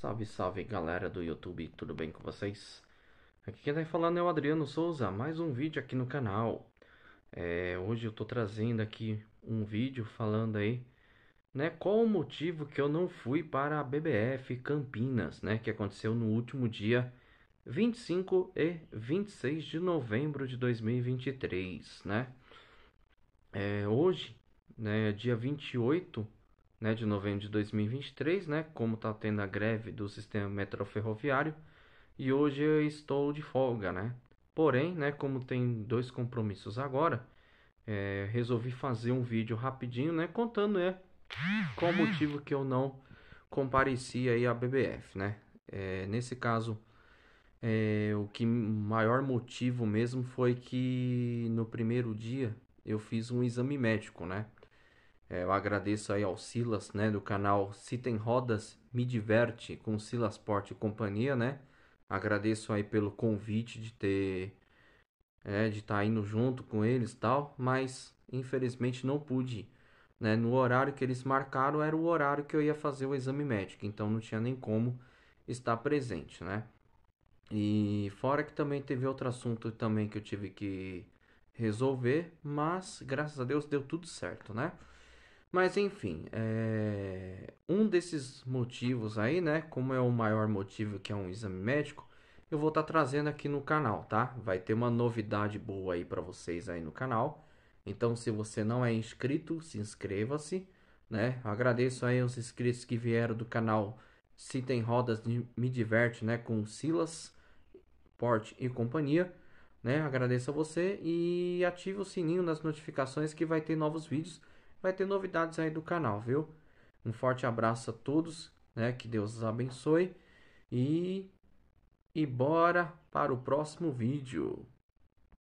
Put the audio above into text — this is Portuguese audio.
Salve, salve galera do YouTube, tudo bem com vocês? Aqui quem tá falando é o Adriano Souza, mais um vídeo aqui no canal. É, hoje eu tô trazendo aqui um vídeo falando aí, né, qual o motivo que eu não fui para a BBF Campinas, né, que aconteceu no último dia 25 e 26 de novembro de 2023, né. É, hoje, né, dia 28 né, de novembro de 2023, né, como está tendo a greve do sistema metroferroviário, e hoje eu estou de folga, né? Porém, né, como tem dois compromissos agora, é, resolvi fazer um vídeo rapidinho, né, contando né, qual o motivo que eu não compareci aí à BBF, né? É, nesse caso, é, o que maior motivo mesmo foi que no primeiro dia eu fiz um exame médico, né? É, eu agradeço aí ao Silas, né, do canal Se Tem Rodas Me Diverte com Silas Porte e companhia, né? Agradeço aí pelo convite de ter é, de estar tá indo junto com eles, tal, mas infelizmente não pude. Né, no horário que eles marcaram era o horário que eu ia fazer o exame médico, então não tinha nem como estar presente, né? E fora que também teve outro assunto também que eu tive que resolver, mas graças a Deus deu tudo certo, né? Mas enfim, é... um desses motivos aí, né? Como é o maior motivo que é um exame médico, eu vou estar tá trazendo aqui no canal, tá? Vai ter uma novidade boa aí para vocês aí no canal. Então, se você não é inscrito, se inscreva-se, né? agradeço aí os inscritos que vieram do canal Se Tem Rodas Me Diverte, né? Com Silas, Porte e companhia, né? Agradeço a você e ative o sininho das notificações que vai ter novos vídeos vai ter novidades aí do canal, viu? Um forte abraço a todos, né? Que Deus os abençoe e e bora para o próximo vídeo.